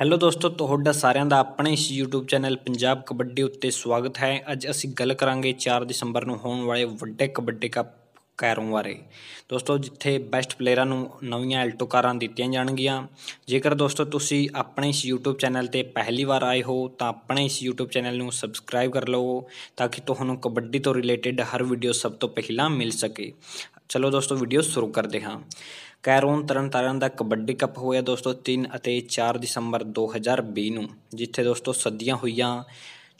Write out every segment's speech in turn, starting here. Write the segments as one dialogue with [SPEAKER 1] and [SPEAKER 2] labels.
[SPEAKER 1] hello ਦੋਸਤੋ ਤੁਹਾਡਾ ਸਾਰਿਆਂ ਦਾ ਆਪਣੇ ਇਸ YouTube ਚੈਨਲ ਪੰਜਾਬ ਕਬੱਡੀ ਉੱਤੇ ਸਵਾਗਤ ਹੈ ਅੱਜ ਅਸੀਂ ਗੱਲ ਕਰਾਂਗੇ 4 ਦਸੰਬਰ ਨੂੰ ਹੋਣ ਵਾਲੇ ਵੱਡੇ ਕਬੱਡੀ ਕੱਪ ਕੈਰੋਂ ਬਾਰੇ ਦੋਸਤੋ ਜਿੱਥੇ ਬੈਸਟ ਪਲੇਅਰਾਂ ਨੂੰ ਨਵੀਆਂ ਐਲਟੋ ਕਾਰਾਂ ਦਿੱਤੀਆਂ ਜਾਣਗੀਆਂ ਜੇਕਰ ਦੋਸਤੋ ਤੁਸੀਂ ਆਪਣੇ ਇਸ YouTube ਚੈਨਲ ਤੇ ਪਹਿਲੀ ਵਾਰ ਆਏ ਹੋ ਤਾਂ ਆਪਣੇ ਇਸ YouTube ਚੈਨਲ ਨੂੰ ਸਬਸਕ੍ਰਾਈਬ ਕਰ ਲਵੋ ਤਾਂ ਕਿ ਤੁਹਾਨੂੰ ਕਬੱਡੀ ਤੋਂ ਰਿਲੇਟਡ ਹਰ ਵੀਡੀਓ ਸਭ ਤੋਂ ਪਹਿਲਾਂ ਮਿਲ ਸਕੇ ਚਲੋ ਦੋਸਤੋ ਵੀਡੀਓ ਸ਼ੁਰੂ ਕਰਦੇ ਹਾਂ ਕੈਰੋਨ ਤਰਨਤਾਰਨ ਦਾ ਕਬੱਡੀ ਕੱਪ ਹੋਇਆ ਦੋਸਤੋ 3 ਅਤੇ 4 ਦਸੰਬਰ 2020 ਨੂੰ ਜਿੱਥੇ ਦੋਸਤੋ ਸੱਦੀਆਂ ਹੋਈਆਂ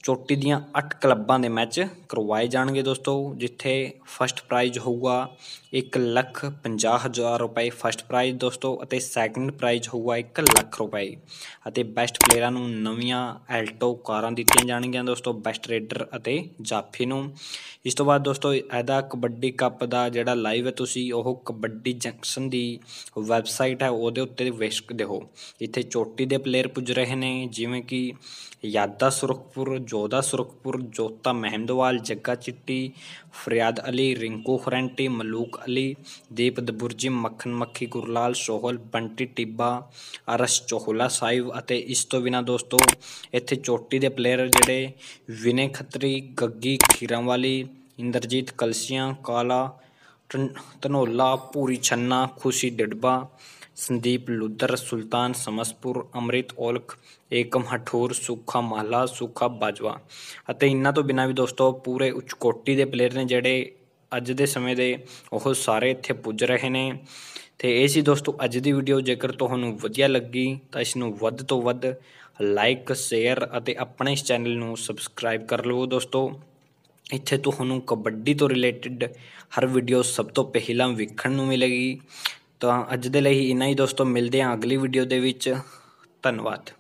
[SPEAKER 1] ਚੋਟੀ ਦੀਆਂ 8 ਕਲੱਬਾਂ ਦੇ ਮੈਚ ਕਰਵਾਏ ਜਾਣਗੇ ਦੋਸਤੋ ਜਿੱਥੇ ਫਸਟ ਪ੍ਰਾਈਜ਼ ਹੋਊਗਾ 1 ਲੱਖ 50 ਹਜ਼ਾਰ ਰੁਪਏ ਫਸਟ ਪ੍ਰਾਈਜ਼ ਦੋਸਤੋ ਅਤੇ ਸੈਕੰਡ ਪ੍ਰਾਈਜ਼ ਹੋਊਗਾ 1 ਲੱਖ ਰੁਪਏ ਅਤੇ ਬੈਸਟ ਪਲੇਅਰਾਂ ਨੂੰ ਨਵੀਆਂ ਐਲਟੋ ਕਾਰਾਂ ਦਿੱਤੀਆਂ ਜਾਣਗੀਆਂ ਦੋਸਤੋ ਬੈਸਟ ਰੇਡਰ ਅਤੇ ਜਾਫੀ ਨੂੰ ਇਸ ਤੋਂ ਬਾਅਦ ਦੋਸਤੋ ਇਹਦਾ ਕਬੱਡੀ ਕੱਪ ਦਾ ਜਿਹੜਾ ਲਾਈਵ ਹੈ ਤੁਸੀਂ ਉਹ ਕਬੱਡੀ ਜੰਕਸ਼ਨ ਦੀ ਵੈਬਸਾਈਟ ਹੈ ਉਹਦੇ ਉੱਤੇ ਵੇਖ ਹੋ ਇੱਥੇ ਚੋਟੀ ਦੇ ਪਲੇਅਰ ਪੁੱਜ ਰਹੇ ਨੇ ਜਿਵੇਂ ਕਿ ਯਾਦਾ ਸੁਰਖਪੁਰ ਜੋਦਾ ਸੁਰਖਪੁਰ ਜੋਤਾ ਮਹਿਮਦਵਾਲ ਜੱਗਾ ਚਿੱਟੀ ਫਰਿਆਦ ਅਲੀ ਰਿੰਕੂ ਖਰੰਟੀ ਮਲੂਕ ਅਲੀ ਦੀਪ ਦਬੁਰਜੀ ਮੱਖਣ ਮੱਖੀ ਗੁਰਲਾਲ ਸੋਹਲ ਬੰਟੀ ਟਿੱਬਾ ਅਰਸ਼ ਚੋਹਲਾ ਸਾਹਿਬ ਅਤੇ ਇਸ ਤੋਂ ਬਿਨਾ ਦੋਸਤੋ ਇੱਥੇ ਚੋਟੀ ਦੇ ਪਲੇਅਰ ਜਿਹੜੇ ਵਿਨੇ ਖੱਤਰੀ ਗੱਗੀ ਖੀਰਾਂਵਾਲੀ ਇੰਦਰਜੀਤ ਕਲਸੀਆਂ ਕਾਲਾ ਤਨੋਲਾ ਪੂਰੀ ਛੰਨਾ ਖੁਸ਼ੀ ਡਿਡਬਾ ਸੰਦੀਪ लुदर ਸੁਲਤਾਨ ਸਮਸਪੁਰ ਅਮ੍ਰਿਤ ਔਲਖ ਏਕਮ ਹਠੂਰ ਸੁਖਾ ਮਾਲਾ ਸੁਖਾ ਬਾਜਵਾ ਅਤੇ ਇਨ੍ਹਾਂ ਤੋਂ ਬਿਨਾਂ ਵੀ ਦੋਸਤੋ ਪੂਰੇ ਉੱਚ ਕੋਟੀ ਦੇ ਪਲੇਅਰ ਨੇ ਜਿਹੜੇ ਅੱਜ ਦੇ ਸਮੇਂ ਦੇ ਉਹ ਸਾਰੇ ਇੱਥੇ ਪੁੱਜ ਰਹੇ ਨੇ ਤੇ ਇਹ ਸੀ ਦੋਸਤੋ ਅੱਜ ਦੀ ਵੀਡੀਓ ਜੇਕਰ ਤੁਹਾਨੂੰ ਵਧੀਆ ਲੱਗੀ ਤਾਂ ਇਸ ਨੂੰ ਵੱਧ ਤੋਂ ਵੱਧ ਲਾਈਕ ਸ਼ੇਅਰ ਅਤੇ ਆਪਣੇ ਇਸ ਚੈਨਲ ਨੂੰ ਸਬਸਕ੍ਰਾਈਬ ਕਰ ਲਵੋ ਦੋਸਤੋ ਇੱਥੇ ਤੁਹਾਨੂੰ ਕਬੱਡੀ ਤੋਂ ਰਿਲੇਟਡ ਹਰ ਵੀਡੀਓ ਸਭ ਤੋਂ ਪਹਿਲਾਂ ਵੇਖਣ ਨੂੰ ਮਿਲੇਗੀ ਤਾਂ ਅੱਜ ਦੇ ਲਈ ਇੰਨਾ ਹੀ ਦੋਸਤੋ ਮਿਲਦੇ ਹਾਂ ਅਗਲੀ ਵੀਡੀਓ ਦੇ ਵਿੱਚ ਧੰਨਵਾਦ